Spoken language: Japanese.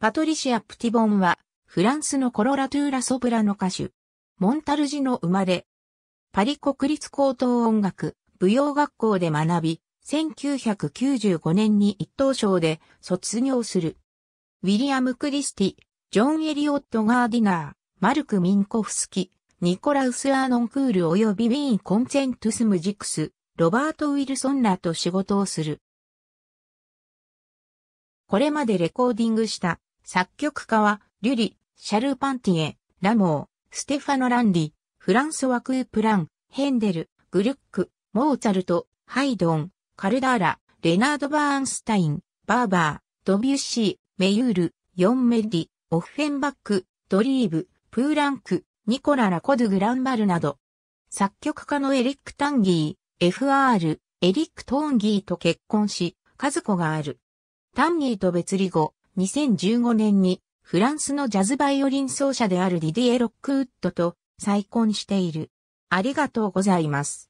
パトリシア・プティボンは、フランスのコロラトゥーラソプラの歌手。モンタルジの生まれ。パリ国立高等音楽、舞踊学校で学び、1995年に一等賞で卒業する。ウィリアム・クリスティ、ジョン・エリオット・ガーディナー、マルク・ミンコフスキ、ニコラウス・アーノンクール及びウィーン・コンセントゥス・ムジクス、ロバート・ウィルソンらと仕事をする。これまでレコーディングした作曲家は、リュリ、シャルパンティエ、ラモー、ステファノ・ランディ、フランソワ・クープラン、ヘンデル、グルック、モーツァルト、ハイドン、カルダーラ、レナード・バーンスタイン、バーバー、ドビュッシー、メユール、ヨンメディ、オフフェンバック、ドリーブ、プーランク、ニコラ・ラコドゥ・グランバルなど、作曲家のエリック・タンギー、FR、エリック・トーンギーと結婚し、カズコがある。タンギーと別離後、2015年にフランスのジャズバイオリン奏者であるディディエ・ロックウッドと再婚している。ありがとうございます。